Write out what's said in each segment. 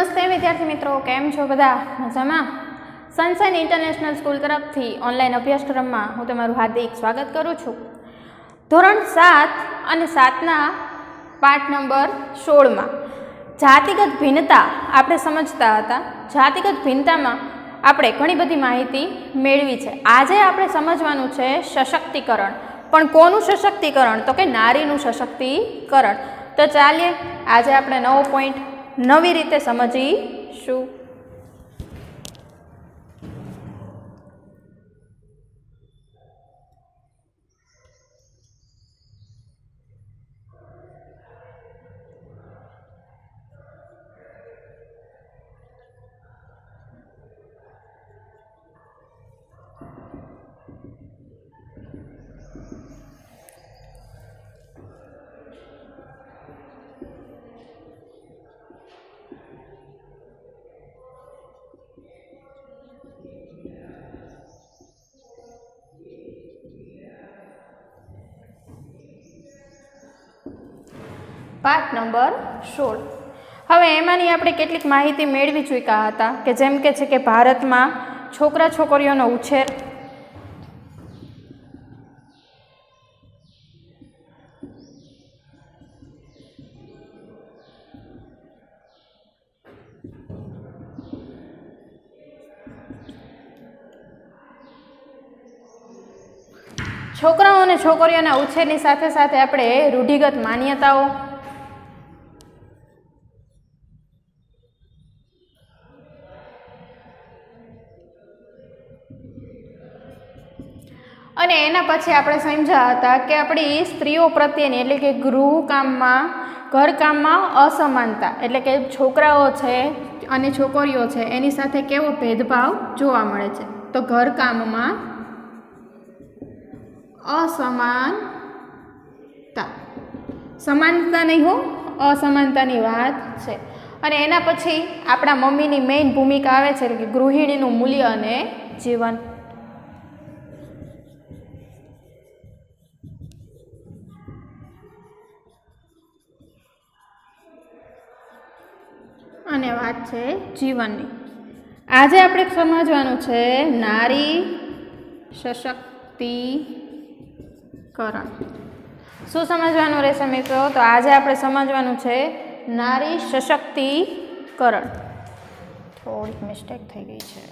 નમસ્તે વિદ્યાર્થી મિત્રો કેમ છો બધા મજામાં સનસાઇન ઇન્ટરનેશનલ સ્કૂલ તરફથી ઓનલાઈન અભ્યાસક્રમમાં હું તમારું હાર્દિક સ્વાગત કરું છું ધોરણ સાત અને સાતના પાઠ નંબર સોળમાં જાતિગત ભિન્નતા આપણે સમજતા હતા જાતિગત ભિન્નતામાં આપણે ઘણી બધી માહિતી મેળવી છે આજે આપણે સમજવાનું છે સશક્તિકરણ પણ કોનું સશક્તિકરણ તો કે નારીનું સશક્તિકરણ તો ચાલીએ આજે આપણે નવો પોઈન્ટ નવી રીતે સમજીશું પાઠ નંબર સોળ હવે એમાંની આપણે કેટલીક માહિતી મેળવી ચૂક્યા હતા કે જેમ કે છે કે ભારતમાં છોકરા છોકરીઓનો ઉછેર છોકરાઓ અને છોકરીઓના ઉછેરની સાથે સાથે આપણે રૂઢિગત માન્યતાઓ અને એના પછી આપણે સમજ્યા હતા કે આપણી સ્ત્રીઓ પ્રત્યેની એટલે કે ગૃહકામમાં ઘરકામમાં અસમાનતા એટલે કે છોકરાઓ છે અને છોકરીઓ છે એની સાથે કેવો ભેદભાવ જોવા મળે છે તો ઘરકામમાં અસમાનતા સમાનતા નહીં હો અસમાનતાની વાત છે અને એના પછી આપણા મમ્મીની મેઇન ભૂમિકા આવે છે કે ગૃહિણીનું મૂલ્ય અને જીવન અને વાત છે જીવનની આજે આપણે સમજવાનું છે નારી સશક્તિકરણ શું સમજવાનું રહેશે મિત્રો તો આજે આપણે સમજવાનું છે નારી સશક્તિકરણ થોડીક મિસ્ટેક થઈ ગઈ છે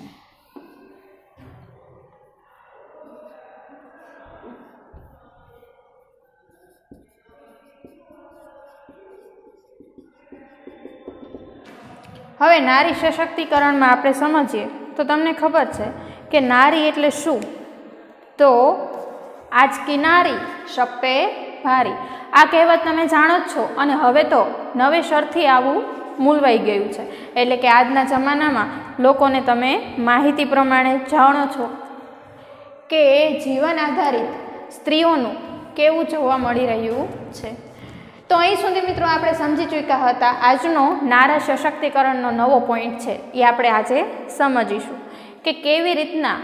હવે નારી સશક્તિકરણમાં આપણે સમજીએ તો તમને ખબર છે કે નારી એટલે શું તો આજ કિનારી શપે ભારી આ કહેવત તમે જાણો જ છો અને હવે તો નવેસરથી આવું મૂલવાઈ ગયું છે એટલે કે આજના જમાનામાં લોકોને તમે માહિતી પ્રમાણે જાણો છો કે જીવન આધારિત સ્ત્રીઓનું કેવું જોવા મળી રહ્યું છે તો અહીં સુધી મિત્રો આપણે સમજી ચૂક્યા હતા આજનો નારા સશક્તિકરણનો નવો પોઈન્ટ છે એ આપણે આજે સમજીશું કે કેવી રીતના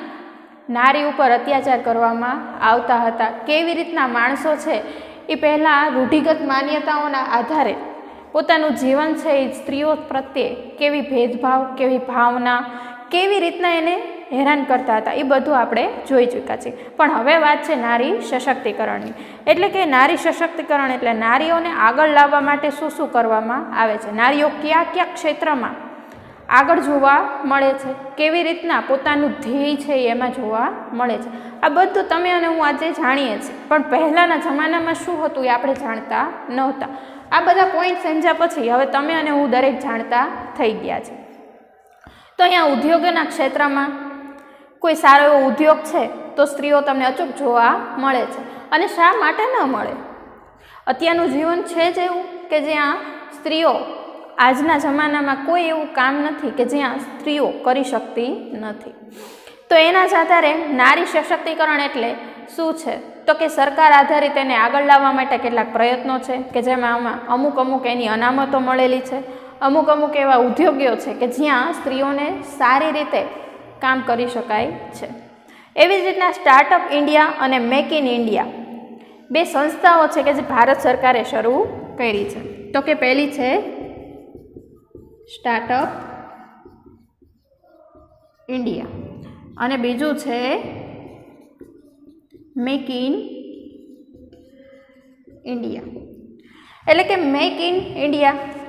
નારી ઉપર અત્યાચાર કરવામાં આવતા હતા કેવી રીતના માણસો છે એ પહેલાં રૂઢિગત માન્યતાઓના આધારે પોતાનું જીવન છે એ સ્ત્રીઓ પ્રત્યે કેવી ભેદભાવ કેવી ભાવના કેવી રીતના એને હેરાન કરતા હતા એ બધું આપણે જોઈ ચૂક્યા છીએ પણ હવે વાત છે નારી સશક્તિકરણની એટલે કે નારી સશક્તિકરણ એટલે નારીઓને આગળ લાવવા માટે શું શું કરવામાં આવે છે નારીઓ કયા કયા ક્ષેત્રમાં આગળ જોવા મળે છે કેવી રીતના પોતાનું ધ્યેય છે એમાં જોવા મળે છે આ બધું તમે અને હું આજે જાણીએ છીએ પણ પહેલાંના જમાનામાં શું હતું એ આપણે જાણતા નહોતા આ બધા પોઈન્ટ સમજ્યા પછી હવે તમે અને હું દરેક જાણતા થઈ ગયા છે તો અહીંયા ઉદ્યોગોના ક્ષેત્રમાં કોઈ સારો એવો ઉદ્યોગ છે તો સ્ત્રીઓ તમને અચૂક જોવા મળે છે અને શા માટે ન મળે અત્યારનું જીવન છે જ એવું કે જ્યાં સ્ત્રીઓ આજના જમાનામાં કોઈ એવું કામ નથી કે જ્યાં સ્ત્રીઓ કરી શકતી નથી તો એના જ આધારે નારી સશક્તિકરણ એટલે શું છે તો કે સરકાર આધારિત એને આગળ લાવવા માટે કેટલાક પ્રયત્નો છે કે જેમાં આમાં અમુક અમુક એની અનામતો મળેલી છે અમુક અમુક એવા ઉદ્યોગીઓ છે કે જ્યાં સ્ત્રીઓને સારી રીતે કામ કરી શકાય છે એવી જ રીતના સ્ટાર્ટઅપ ઇન્ડિયા અને મેક ઇન ઇન્ડિયા બે સંસ્થાઓ છે કે જે ભારત સરકારે શરૂ કરી છે તો કે પહેલી છે સ્ટાર્ટઅપ ઇન્ડિયા અને બીજું છે મેક ઇન ઇન્ડિયા એટલે કે make in India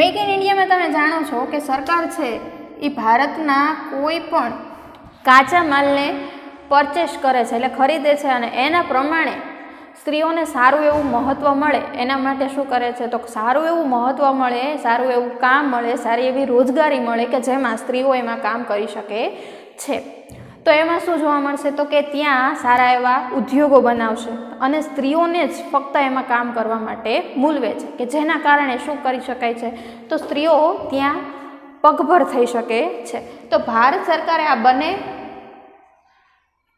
make in ઇન્ડિયામાં તમે જાણો છો કે સરકાર છે એ ભારતના કોઈ પણ કાચા માલને પરચેસ કરે છે એટલે ખરીદે છે અને એના પ્રમાણે સ્ત્રીઓને સારું એવું મહત્ત્વ મળે એના માટે શું કરે છે તો સારું એવું મહત્ત્વ મળે સારું એવું કામ મળે સારી એવી રોજગારી મળે કે જેમાં સ્ત્રીઓ એમાં કામ કરી શકે છે તો એમાં શું જોવા મળશે તો કે ત્યાં સારા એવા ઉદ્યોગો બનાવશે અને સ્ત્રીઓને જ ફક્ત એમાં કામ કરવા માટે મૂલવે છે કે જેના કારણે શું કરી શકાય છે તો સ્ત્રીઓ ત્યાં પગભર થઈ શકે છે તો ભારત સરકારે આ બંને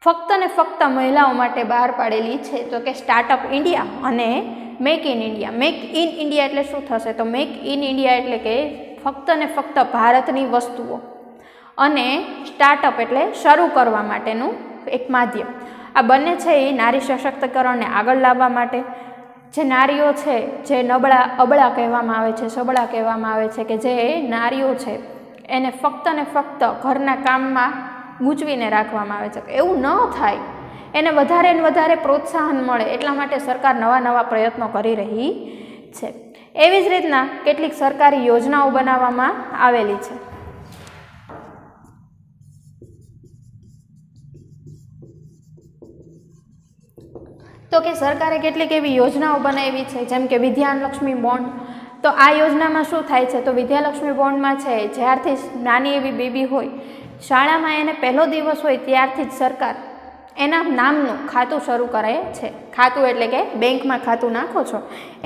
ફક્ત ને ફક્ત મહિલાઓ માટે બહાર પાડેલી છે તો કે સ્ટાર્ટઅપ ઇન્ડિયા અને make in India make in India એટલે શું થશે તો મેક ઇન ઇન્ડિયા એટલે કે ફક્ત ને ફક્ત ભારતની વસ્તુઓ અને સ્ટાર્ટઅપ એટલે શરૂ કરવા માટેનું એક માધ્યમ આ બંને છે એ નારી સશક્તિકરણને આગળ લાવવા માટે જે નારીઓ છે જે નબળા અબળા કહેવામાં આવે છે સબળા કહેવામાં આવે છે કે જે નારીઓ છે એને ફક્ત ને ફક્ત ઘરના કામમાં ગૂંચવીને રાખવામાં આવે છે એવું ન થાય એને વધારે ને વધારે પ્રોત્સાહન મળે એટલા માટે સરકાર નવા નવા પ્રયત્નો કરી રહી છે એવી જ રીતના કેટલીક સરકારી યોજનાઓ બનાવવામાં આવેલી છે તો કે સરકારે કેટલીક એવી યોજનાઓ બનાવી છે જેમ કે વિદ્યાલક્ષ્મી બોન્ડ તો આ યોજનામાં શું થાય છે તો વિદ્યાલક્ષ્મી બોન્ડમાં છે જ્યારથી નાની એવી બેબી હોય શાળામાં એને પહેલો દિવસ હોય ત્યારથી જ સરકાર એના નામનું ખાતું શરૂ કરાય છે ખાતું એટલે કે બેંકમાં ખાતું નાખો છો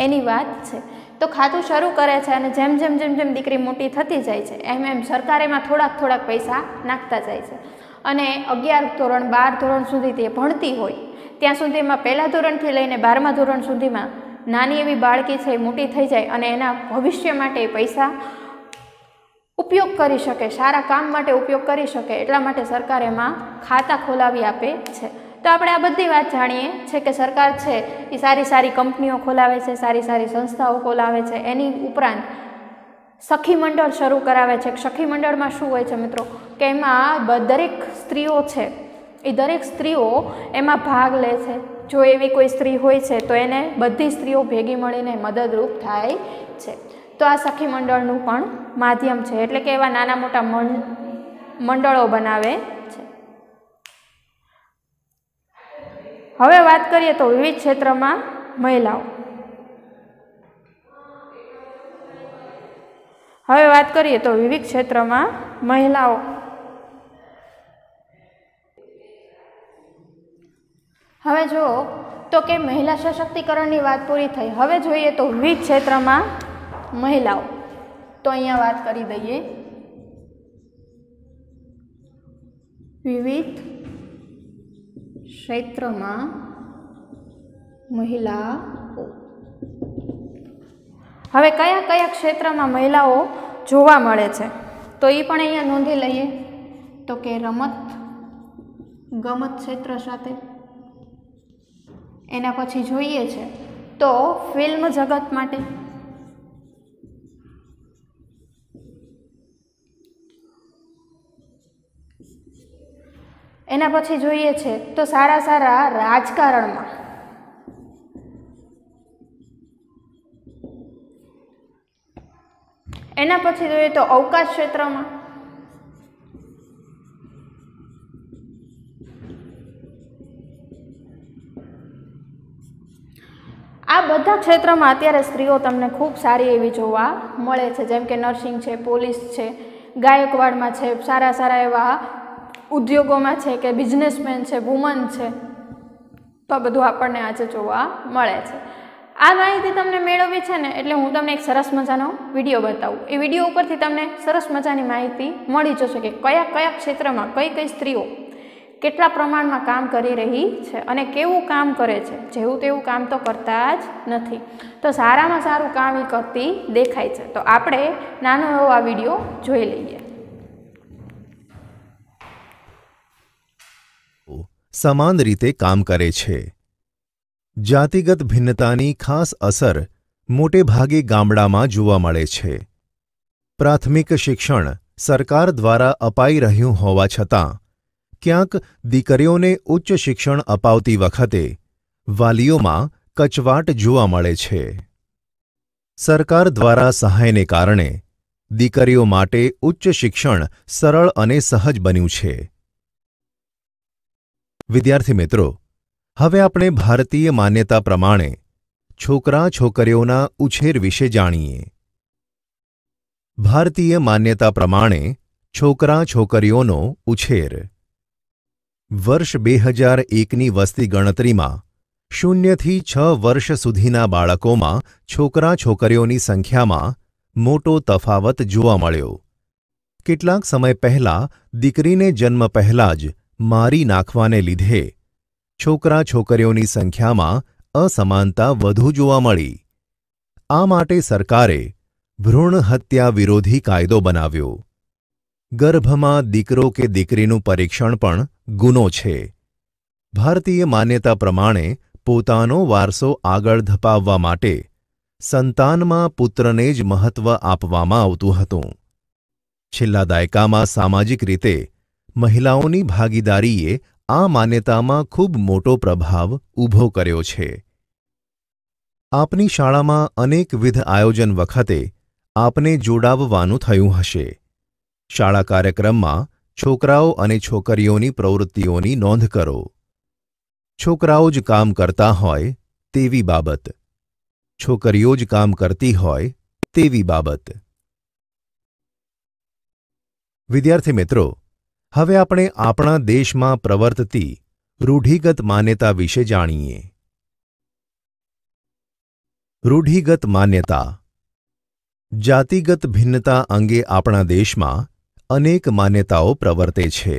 એની વાત છે તો ખાતું શરૂ કરે છે અને જેમ જેમ જેમ જેમ દીકરી મોટી થતી જાય છે એમ એમ સરકાર એમાં થોડાક થોડાક પૈસા નાખતા જાય છે અને અગિયાર ધોરણ બાર ધોરણ સુધી તે ભણતી હોય ત્યાં સુધીમાં પહેલાં ધોરણથી લઈને બારમા ધોરણ સુધીમાં નાની એવી બાળકી છે મોટી થઈ જાય અને એના ભવિષ્ય માટે પૈસા ઉપયોગ કરી શકે સારા કામ માટે ઉપયોગ કરી શકે એટલા માટે સરકાર એમાં ખાતા ખોલાવી આપે છે તો આપણે આ બધી વાત જાણીએ છે કે સરકાર છે એ સારી સારી કંપનીઓ ખોલાવે છે સારી સારી સંસ્થાઓ ખોલાવે છે એની ઉપરાંત સખી મંડળ શરૂ કરાવે છે સખી મંડળમાં શું હોય છે મિત્રો કે એમાં દરેક સ્ત્રીઓ છે એ દરેક સ્ત્રીઓ એમાં ભાગ લે છે જો એવી કોઈ સ્ત્રી હોય છે તો એને બધી સ્ત્રીઓ ભેગી મળીને મદદરૂપ થાય છે તો આ સખી મંડળનું પણ માધ્યમ છે એટલે કે એવા નાના મોટા મંડળો બનાવે છે હવે વાત કરીએ તો વિવિધ ક્ષેત્રમાં મહિલાઓ હવે વાત કરીએ તો વિવિધ ક્ષેત્રમાં મહિલાઓ તમે જુઓ તો કે મહિલા સશક્તિકરણની વાત પૂરી થઈ હવે જોઈએ તો વિવિધ ક્ષેત્રમાં મહિલાઓ તો અહીંયા વાત કરી દઈએ વિવિધ ક્ષેત્રમાં મહિલાઓ હવે કયા કયા ક્ષેત્રમાં મહિલાઓ જોવા મળે છે તો એ પણ અહીંયા નોંધી લઈએ તો કે રમત ગમત ક્ષેત્ર સાથે એના પછી જોઈએ છે તો ફિલ્મ જગત માટે એના પછી જોઈએ છે તો સારા સારા રાજકારણમાં એના પછી જોઈએ તો અવકાશ ક્ષેત્રમાં બધા ક્ષેત્રમાં અત્યારે સ્ત્રીઓ તમને ખૂબ સારી એવી જોવા મળે છે જેમ કે નર્સિંગ છે પોલીસ છે ગાયકવાડમાં છે સારા સારા એવા ઉદ્યોગોમાં છે કે બિઝનેસમેન છે વુમન છે તો બધું આપણને આજે જોવા મળે છે આ માહિતી તમને મેળવવી છે ને એટલે હું તમને એક સરસ મજાનો વિડીયો બતાવું એ વિડીયો ઉપરથી તમને સરસ મજાની માહિતી મળી જશે કે કયા કયા ક્ષેત્રમાં કઈ કઈ સ્ત્રીઓ કેટલા પ્રમાણમાં કામ કરી રહી છે અને કેવું કામ કરે છે જેવું તેવું કામ તો કરતા જ નથી તો સારામાં સારું કામ એ કરતી દેખાય છે તો આપણે નાનો એવો આ વિડીયો જોઈ લઈએ સમાન રીતે કામ કરે છે જાતિગત ભિન્નતાની ખાસ અસર મોટે ભાગે ગામડામાં જોવા મળે છે પ્રાથમિક શિક્ષણ સરકાર દ્વારા અપાઈ રહ્યું હોવા છતાં ક્યાંક દીકરીઓને ઉચ્ચ શિક્ષણ અપાવતી વખતે વાલીઓમાં કચવાટ જોવા મળે છે સરકાર દ્વારા સહાયને કારણે દીકરીઓ માટે ઉચ્ચ શિક્ષણ સરળ અને સહજ બન્યું છે વિદ્યાર્થી મિત્રો હવે આપણે ભારતીય માન્યતા પ્રમાણે છોકરા છોકરીઓના ઉછેર વિશે જાણીએ ભારતીય માન્યતા પ્રમાણે છોકરા છોકરીઓનો ઉછેર વર્ષ બે હજાર એકની વસ્તી ગણતરીમાં શૂન્યથી છ વર્ષ સુધીના બાળકોમાં છોકરા છોકરીઓની સંખ્યામાં મોટો તફાવત જોવા મળ્યો કેટલાક સમય પહેલા દીકરીને જન્મ પહેલાં જ મારી નાખવાને લીધે છોકરા છોકરીઓની સંખ્યામાં અસમાનતા વધુ જોવા મળી આ માટે સરકારે ભ્રૂણ હત્યા વિરોધી કાયદો બનાવ્યો ગર્ભમાં દીકરો કે દીકરીનું પરીક્ષણ પણ ગુનો છે ભારતીય માન્યતા પ્રમાણે પોતાનો વારસો આગળ ધપાવવા માટે સંતાનમાં પુત્રને જ મહત્વ આપવામાં આવતું હતું છેલ્લા દાયકામાં સામાજિક રીતે મહિલાઓની ભાગીદારીએ આ માન્યતામાં ખૂબ મોટો પ્રભાવ ઊભો કર્યો છે આપની શાળામાં અનેકવિધ આયોજન વખતે આપને જોડાવવાનું થયું હશે શાળા કાર્યક્રમમાં છોકરાઓ અને છોકરીઓની પ્રવૃત્તિઓની નોંધ કરો છોકરાઓ જ કામ કરતા હોય તેવી બાબત છોકરીઓ જ કામ કરતી હોય તેવી બાબત વિદ્યાર્થી મિત્રો હવે આપણે આપણા દેશમાં પ્રવર્તતી રૂઢિગત માન્યતા વિશે જાણીએ રૂઢિગત માન્યતા જાતિગત ભિન્નતા અંગે આપણા દેશમાં અનેક માન્યતાઓ પ્રવર્તે છે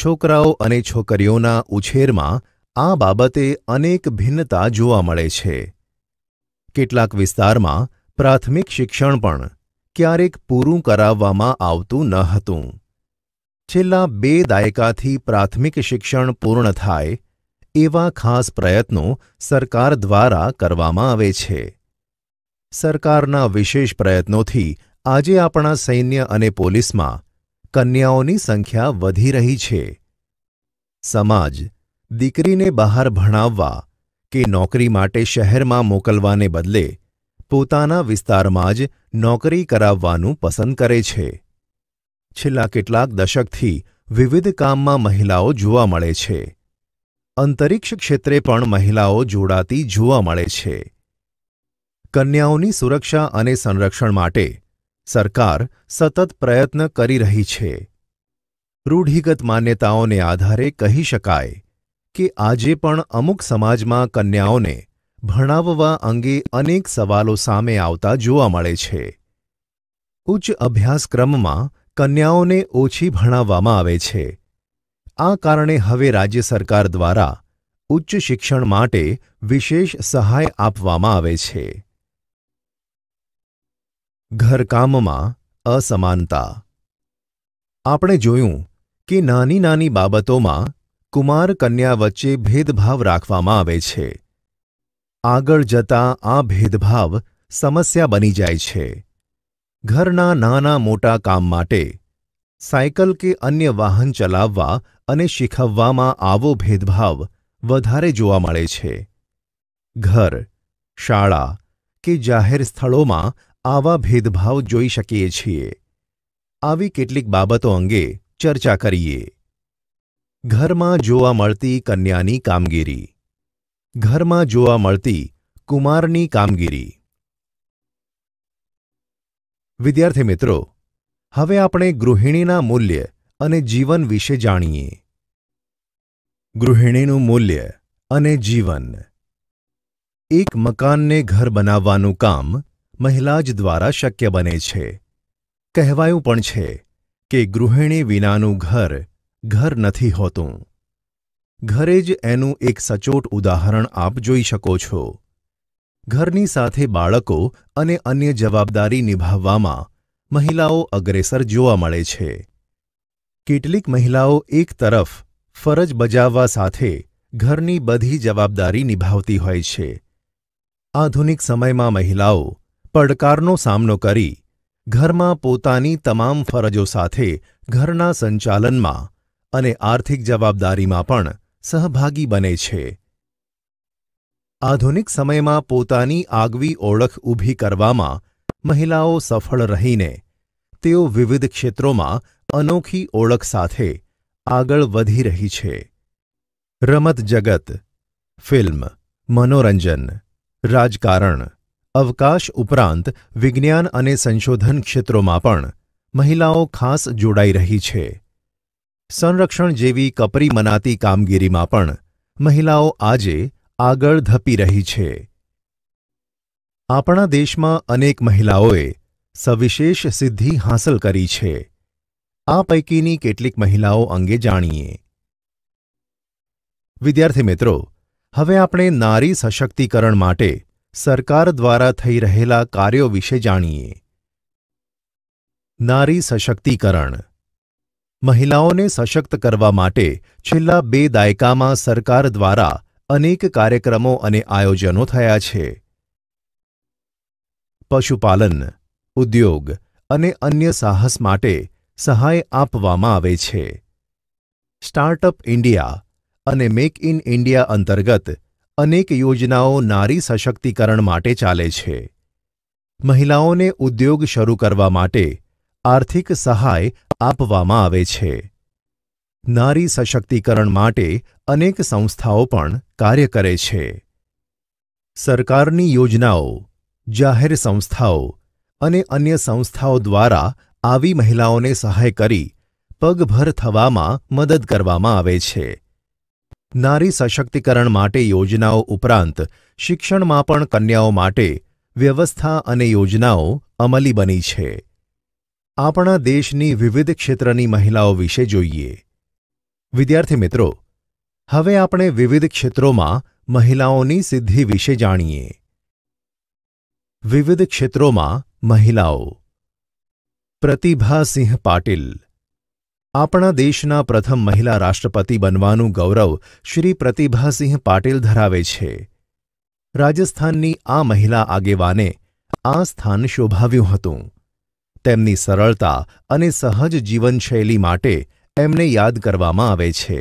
છોકરાઓ અને છોકરીઓના ઉછેરમાં આ બાબતે અનેક ભિન્નતા જોવા મળે છે કેટલાક વિસ્તારમાં પ્રાથમિક શિક્ષણ પણ ક્યારેક પૂરું કરાવવામાં આવતું ન હતું છેલ્લા બે દાયકાથી પ્રાથમિક શિક્ષણ પૂર્ણ થાય એવા ખાસ પ્રયત્નો સરકાર દ્વારા કરવામાં આવે છે સરકારના વિશેષ પ્રયત્નોથી આજે આપણા સૈન્ય અને પોલીસમાં કન્યાઓની સંખ્યા વધી રહી છે સમાજ દીકરીને બહાર ભણાવવા કે નોકરી માટે શહેરમાં મોકલવાને બદલે પોતાના વિસ્તારમાં જ નોકરી કરાવવાનું પસંદ કરે છે છેલ્લા કેટલાક દશકથી વિવિધ કામમાં મહિલાઓ જોવા મળે છે અંતરિક્ષ ક્ષેત્રે પણ મહિલાઓ જોડાતી જોવા મળે છે કન્યાઓની સુરક્ષા અને સંરક્ષણ માટે સરકાર સતત પ્રયત્ન કરી રહી છે રૂઢિગત માન્યતાઓને આધારે કહી શકાય કે આજે પણ અમુક સમાજમાં કન્યાઓને ભણાવવા અંગે અનેક સવાલો સામે આવતા જોવા મળે છે ઉચ્ચ અભ્યાસક્રમમાં કન્યાઓને ઓછી ભણાવવામાં આવે છે આ કારણે હવે રાજ્ય સરકાર દ્વારા ઉચ્ચ શિક્ષણ માટે વિશેષ સહાય આપવામાં આવે છે ઘરકામમાં અસમાનતા આપણે જોયું કે નાની નાની બાબતોમાં કુમાર કન્યા વચ્ચે ભેદભાવ રાખવામાં આવે છે આગળ જતા આ ભેદભાવ સમસ્યા બની જાય છે ઘરના નાના મોટા કામ માટે સાયકલ કે અન્ય વાહન ચલાવવા અને શીખવવામાં આવો ભેદભાવ વધારે જોવા મળે છે ઘર શાળા કે જાહેર સ્થળોમાં આવા ભેદભાવ જોઈ શકીએ છીએ આવી કેટલીક બાબતો અંગે ચર્ચા કરીએ ઘરમાં જોવા મળતી કન્યાની કામગીરી ઘરમાં જોવા મળતી કુમારની કામગીરી વિદ્યાર્થી મિત્રો હવે આપણે ગૃહિણીના મૂલ્ય અને જીવન વિશે જાણીએ ગૃહિણીનું મૂલ્ય અને જીવન એક મકાનને ઘર બનાવવાનું કામ મહિલા જ દ્વારા શક્ય બને છે કહેવાયું પણ છે કે ગૃહિણી વિનાનું ઘર ઘર નથી હોતું ઘરે જ એનું એક સચોટ ઉદાહરણ આપ જોઈ શકો છો ઘરની સાથે બાળકો અને અન્ય જવાબદારી નિભાવવામાં મહિલાઓ અગ્રેસર જોવા મળે છે કેટલીક મહિલાઓ એક તરફ ફરજ બજાવવા સાથે ઘરની બધી જવાબદારી નિભાવતી હોય છે આધુનિક સમયમાં મહિલાઓ પડકારનો સામનો કરી ઘરમાં પોતાની તમામ ફરજો સાથે ઘરના સંચાલનમાં અને આર્થિક જવાબદારીમાં પણ સહભાગી બને છે આધુનિક સમયમાં પોતાની આગવી ઓળખ ઊભી કરવામાં મહિલાઓ સફળ રહીને તેઓ વિવિધ ક્ષેત્રોમાં અનોખી ઓળખ સાથે આગળ વધી રહી છે રમત જગત ફિલ્મ મનોરંજન રાજકારણ અવકાશ ઉપરાંત વિજ્ઞાન અને સંશોધન ક્ષેત્રોમાં પણ મહિલાઓ ખાસ જોડાઈ રહી છે સંરક્ષણ જેવી કપરી મનાતી કામગીરીમાં પણ મહિલાઓ આજે આગળ ધપી રહી છે આપણા દેશમાં અનેક મહિલાઓએ સવિશેષ સિદ્ધિ હાંસલ કરી છે આ પૈકીની કેટલીક મહિલાઓ અંગે જાણીએ વિદ્યાર્થી મિત્રો હવે આપણે નારી સશક્તિકરણ માટે સરકાર દ્વારા થઈ રહેલા કાર્યો વિશે જાણીએ નારી સશક્તિકરણ મહિલાઓને સશક્ત કરવા માટે છેલ્લા બે દાયકામાં સરકાર દ્વારા અનેક કાર્યક્રમો અને આયોજનો થયા છે પશુપાલન ઉદ્યોગ અને અન્ય સાહસ માટે સહાય આપવામાં આવે છે સ્ટાર્ટઅપ ઇન્ડિયા અને મેક ઇન ઇન્ડિયા અંતર્ગત અનેક યોજનાઓ નારી સશક્તિકરણ માટે ચાલે છે મહિલાઓને ઉદ્યોગ શરૂ કરવા માટે આર્થિક સહાય આપવામાં આવે છે નારી સશક્તિકરણ માટે અનેક સંસ્થાઓ પણ કાર્ય કરે છે સરકારની યોજનાઓ જાહેર સંસ્થાઓ અને અન્ય સંસ્થાઓ દ્વારા આવી મહિલાઓને સહાય કરી પગભર થવામાં મદદ કરવામાં આવે છે નારી સશક્તિકરણ માટે યોજનાઓ ઉપરાંત શિક્ષણમાં પણ કન્યાઓ માટે વ્યવસ્થા અને યોજનાઓ અમલી બની છે આપણા દેશની વિવિધ ક્ષેત્રની મહિલાઓ વિશે જોઈએ વિદ્યાર્થી મિત્રો હવે આપણે વિવિધ ક્ષેત્રોમાં મહિલાઓની સિદ્ધિ વિશે જાણીએ વિવિધ ક્ષેત્રોમાં મહિલાઓ પ્રતિભા સિંહ પાટીલ આપણા દેશના પ્રથમ મહિલા રાષ્ટ્રપતિ બનવાનું ગૌરવ શ્રી પ્રતિભાસિંહ પાટીલ ધરાવે છે રાજસ્થાનની આ મહિલા આગેવાને આ સ્થાન શોભાવ્યું હતું તેમની સરળતા અને સહજ જીવનશૈલી માટે એમને યાદ કરવામાં આવે છે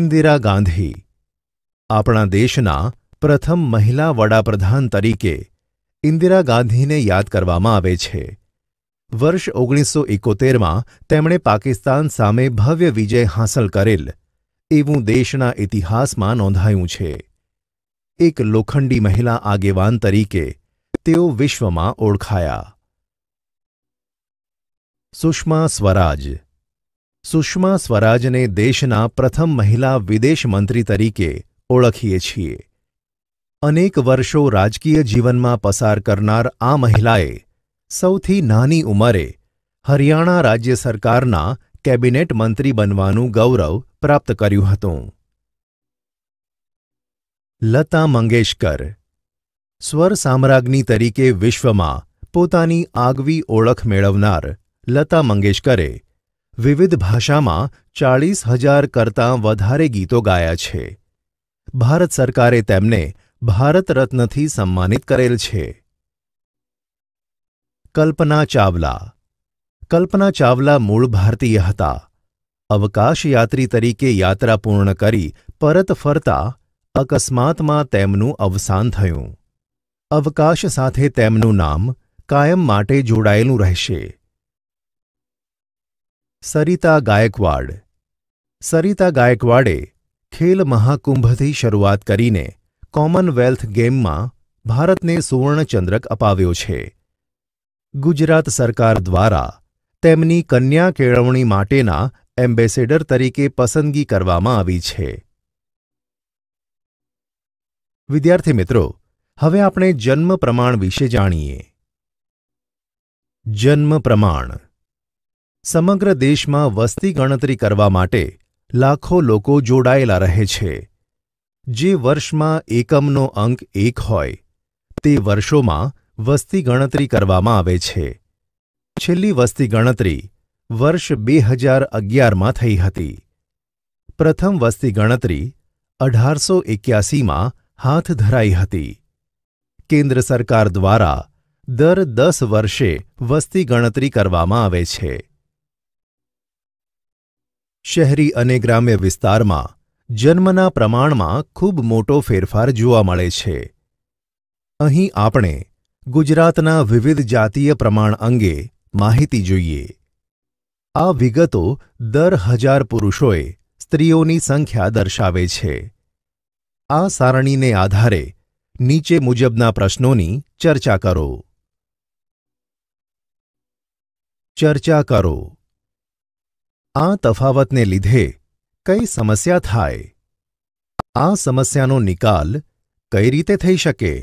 ઇન્દિરા ગાંધી આપણા દેશના પ્રથમ મહિલા વડાપ્રધાન તરીકે ઇન્દિરા ગાંધીને યાદ કરવામાં આવે છે વર્ષ ઓગણીસો એકોતેરમાં તેમણે પાકિસ્તાન સામે ભવ્ય વિજય હાંસલ કરેલ એવું દેશના ઇતિહાસમાં નોંધાયું છે એક લોખંડી મહિલા આગેવાન તરીકે તેઓ વિશ્વમાં ઓળખાયા સુષ્મા સ્વરાજ સુષ્મા સ્વરાજને દેશના પ્રથમ મહિલા વિદેશ મંત્રી તરીકે ઓળખીએ છીએ અનેક વર્ષો રાજકીય જીવનમાં પસાર કરનાર આ મહિલાએ સૌથી નાની ઉંમરે હરિયાણા રાજ્ય સરકારના કેબિનેટ મંત્રી બનવાનું ગૌરવ પ્રાપ્ત કર્યું હતું લતા મંગેશકર સ્વર સામ્રાજ્ઞી તરીકે વિશ્વમાં પોતાની આગવી ઓળખ મેળવનાર લતા મંગેશકરે વિવિધ ભાષામાં ચાળીસ હજાર કરતાં વધારે ગીતો ગાયા છે ભારત સરકારે તેમને ભારત રત્નથી સન્માનિત કરેલ છે કલ્પના ચાવલા કલ્પના ચાવલા મૂળ ભારતીય હતા અવકાશયાત્રી તરીકે યાત્રા પૂર્ણ કરી પરત ફરતા અકસ્માતમાં તેમનું અવસાન થયું અવકાશ સાથે તેમનું નામ કાયમ માટે જોડાયેલું રહેશે સરિતા ગાયકવાડ સરિતા ગાયકવાડે ખેલ મહાકુંભથી શરૂઆત કરીને કોમનવેલ્થ ગેમમાં ભારતને સુવર્ણચંદ્રક અપાવ્યો છે ગુજરાત સરકાર દ્વારા તેમની કન્યા કેળવણી માટેના એમ્બેસેડર તરીકે પસંદગી કરવામાં આવી છે વિદ્યાર્થી મિત્રો હવે આપણે જન્મ પ્રમાણ વિશે જાણીએ જન્મ પ્રમાણ સમગ્ર દેશમાં વસ્તી ગણતરી કરવા માટે લાખો લોકો જોડાયેલા રહે છે જે વર્ષમાં એકમનો અંક એક હોય તે વર્ષોમાં વસ્તી ગણતરી કરવામાં આવે છે છેલ્લી વસ્તી ગણતરી વર્ષ બે હજાર અગિયારમાં થઈ હતી પ્રથમ વસ્તી ગણતરી અઢારસો એક્યાસીમાં હાથ ધરાઈ હતી કેન્દ્ર સરકાર દ્વારા દર દસ વર્ષે વસ્તી ગણતરી કરવામાં આવે છે શહેરી અને ગ્રામ્ય વિસ્તારમાં જન્મના પ્રમાણમાં ખૂબ મોટો ફેરફાર જોવા મળે છે અહીં આપણે ગુજરાતના વિવિધ જાતીય પ્રમાણ અંગે માહિતી જોઈએ આ વિગતો દર હજાર પુરુષોએ સ્ત્રીઓની સંખ્યા દર્શાવે છે આ સારણીને આધારે નીચે મુજબના પ્રશ્નોની ચર્ચા કરો ચર્ચા કરો આ તફાવતને લીધે કઈ સમસ્યા થાય આ સમસ્યાનો નિકાલ કઈ રીતે થઈ શકે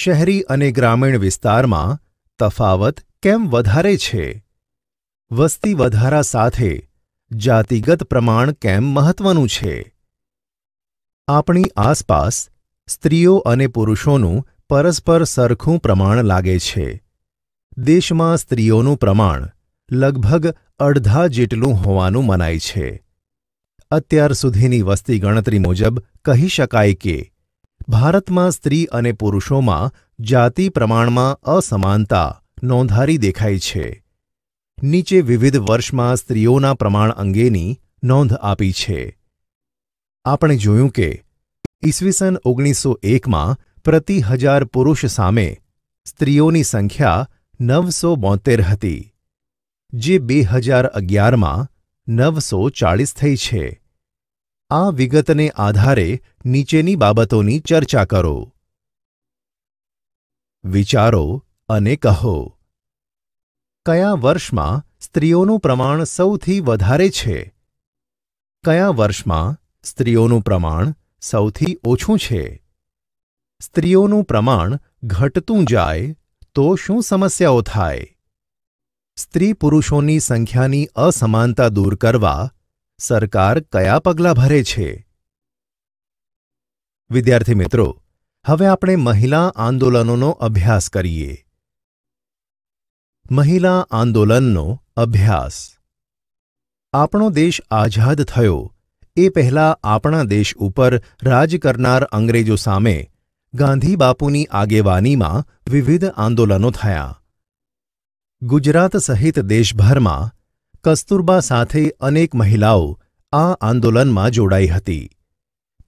શહેરી અને ગ્રામીણ વિસ્તારમાં તફાવત કેમ વધારે છે વસ્તી વધારા સાથે જાતિગત પ્રમાણ કેમ મહત્વનું છે આપણી આસપાસ સ્ત્રીઓ અને પુરુષોનું પરસ્પર સરખું પ્રમાણ લાગે છે દેશમાં સ્ત્રીઓનું પ્રમાણ લગભગ અડધા જેટલું હોવાનું મનાય છે અત્યાર સુધીની વસ્તી ગણતરી મુજબ કહી શકાય કે ભારતમાં સ્ત્રી અને પુરુષોમાં જાતિ પ્રમાણમાં અસમાનતા નોંધારી દેખાય છે નીચે વિવિધ વર્ષમાં સ્ત્રીઓના પ્રમાણ અંગેની નોંધ આપી છે આપણે જોયું કે ઈસવીસન ઓગણીસો એકમાં પ્રતિ હજાર પુરુષ સામે સ્ત્રીઓની સંખ્યા નવસો બોતેર હતી જે બે હજાર અગિયારમાં નવસો ચાળીસ થઈ છે આ વિગતને આધારે નીચેની બાબતોની ચર્ચા કરો વિચારો અને કહો કયા વર્ષમાં સ્ત્રીઓનું પ્રમાણ સૌથી વધારે છે કયા વર્ષમાં સ્ત્રીઓનું પ્રમાણ સૌથી ઓછું છે સ્ત્રીઓનું પ્રમાણ ઘટતું જાય તો શું સમસ્યાઓ થાય સ્ત્રી પુરુષોની સંખ્યાની અસમાનતા દૂર કરવા સરકાર કયા પગલાં ભરે છે વિદ્યાર્થી મિત્રો હવે આપણે મહિલા આંદોલનોનો અભ્યાસ કરીએ મહિલા આંદોલનનો અભ્યાસ આપણો દેશ આઝાદ થયો એ પહેલાં આપણા દેશ ઉપર રાજ કરનાર અંગ્રેજો સામે ગાંધી બાપુની આગેવાનીમાં વિવિધ આંદોલનો થયા ગુજરાત સહિત દેશભરમાં કસ્તુરબા સાથે અનેક મહિલાઓ આ આંદોલનમાં જોડાઈ હતી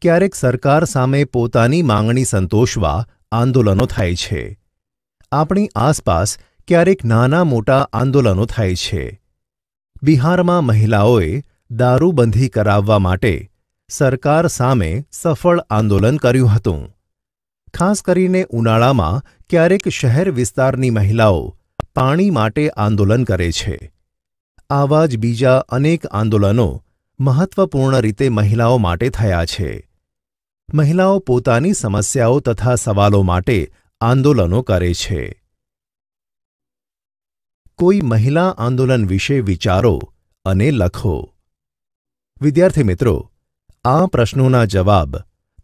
ક્યારેક સરકાર સામે પોતાની માંગણી સંતોષવા આંદોલનો થાય છે આપણી આસપાસ ક્યારેક નાના મોટા આંદોલનો થાય છે બિહારમાં મહિલાઓએ દારૂબંધી કરાવવા માટે સરકાર સામે સફળ આંદોલન કર્યું હતું ખાસ કરીને ઉનાળામાં ક્યારેક શહેર વિસ્તારની મહિલાઓ પાણી માટે આંદોલન કરે છે આવા જ બીજા અનેક આંદોલનો મહત્વપૂર્ણ રીતે મહિલાઓ માટે થયા છે મહિલાઓ પોતાની સમસ્યાઓ તથા સવાલો માટે આંદોલનો કરે છે કોઈ મહિલા આંદોલન વિશે વિચારો અને લખો વિદ્યાર્થી મિત્રો આ પ્રશ્નોના જવાબ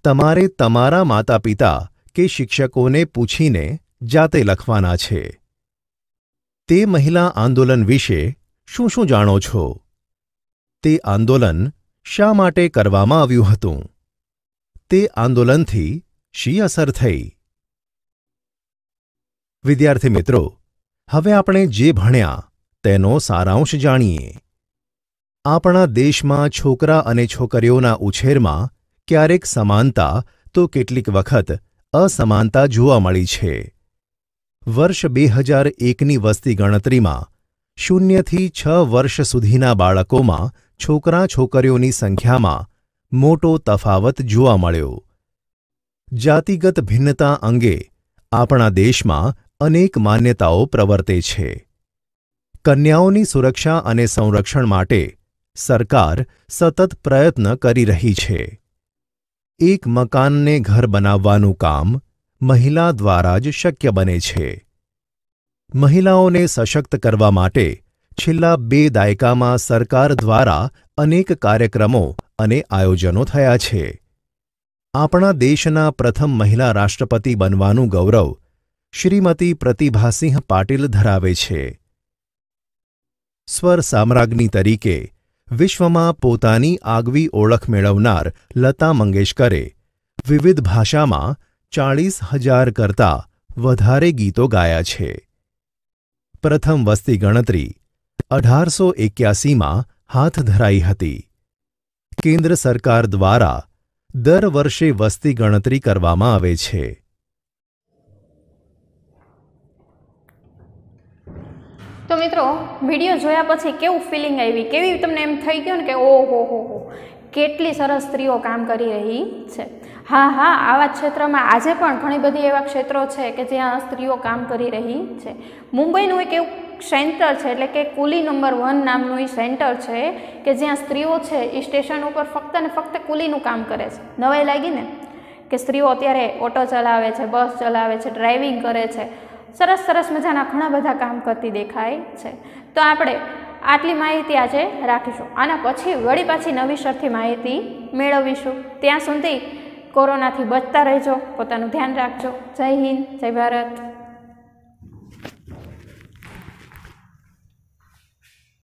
તમારે તમારા માતા પિતા કે શિક્ષકોને પૂછીને જાતે લખવાના છે તે મહિલા આંદોલન વિશે શું શું જાણો છો તે આંદોલન શા માટે કરવામાં આવ્યું હતું તે આંદોલનથી શી અસર થઈ વિદ્યાર્થી મિત્રો હવે આપણે જે ભણ્યા તેનો સારાંશ જાણીએ આપણા દેશમાં છોકરા અને છોકરીઓના ઉછેરમાં ક્યારેક સમાનતા તો કેટલીક વખત અસમાનતા જોવા મળી છે વર્ષ બે હજાર એકની વસ્તી ગણતરીમાં શૂન્યથી છ વર્ષ સુધીના બાળકોમાં છોકરા છોકરીઓની સંખ્યામાં મોટો તફાવત જોવા મળ્યો જાતિગત ભિન્નતા અંગે આપણા દેશમાં અનેક માન્યતાઓ પ્રવર્તે છે કન્યાઓની સુરક્ષા અને સંરક્ષણ માટે સરકાર સતત પ્રયત્ન કરી રહી છે એક મકાનને ઘર બનાવવાનું કામ મહિલા દ્વારા જ શક્ય બને છે મહિલાઓને સશક્ત કરવા માટે છેલ્લા બે દાયકામાં સરકાર દ્વારા અનેક કાર્યક્રમો અને આયોજનો થયા છે આપણા દેશના પ્રથમ મહિલા રાષ્ટ્રપતિ બનવાનું ગૌરવ શ્રીમતી પ્રતિભાસિંહ પાટીલ ધરાવે છે સ્વર સામ્રાજ્ઞી તરીકે વિશ્વમાં પોતાની આગવી ઓળખ મેળવનાર લતા મંગેશકરે વિવિધ ભાષામાં ચાળીસ હજાર કરતા વધારે ગીતો ગાયા છે પ્રથમ વસ્તી ગણતરી અઢારસો એક્યાસીમાં હાથ ધરાઈ હતી કેન્દ્ર સરકાર દ્વારા દર વર્ષે વસ્તી ગણતરી કરવામાં આવે છે તો મિત્રો વિડીયો જોયા પછી કેવું ફિલિંગ આવી કેવી તમને એમ થઈ ગયું ને કે ઓ હો હો હો કેટલી સરસ સ્ત્રીઓ કામ કરી રહી છે હા હા આવા ક્ષેત્રમાં આજે પણ ઘણી બધી એવા ક્ષેત્રો છે કે જ્યાં સ્ત્રીઓ કામ કરી રહી છે મુંબઈનું એક એવું સેન્ટર છે એટલે કે કુલી નંબર વન નામનું એ સેન્ટર છે કે જ્યાં સ્ત્રીઓ છે એ સ્ટેશન ઉપર ફક્ત ને ફક્ત કુલીનું કામ કરે છે નવાઈ લાગીને કે સ્ત્રીઓ અત્યારે ઓટો ચલાવે છે બસ ચલાવે છે ડ્રાઇવિંગ કરે છે સરસ સરસ મજાના ઘણા બધા કામ કરતી દેખાય છે તો આપણે આટલી માહિતી આજે રાખીશું આના પછી વળી પાછી નવી સરથી માહિતી મેળવીશું ત્યાં સુધી કોરોનાથી બચતા રહેજો પોતાનું ધ્યાન રાખજો જય હિન્દ જય ભારત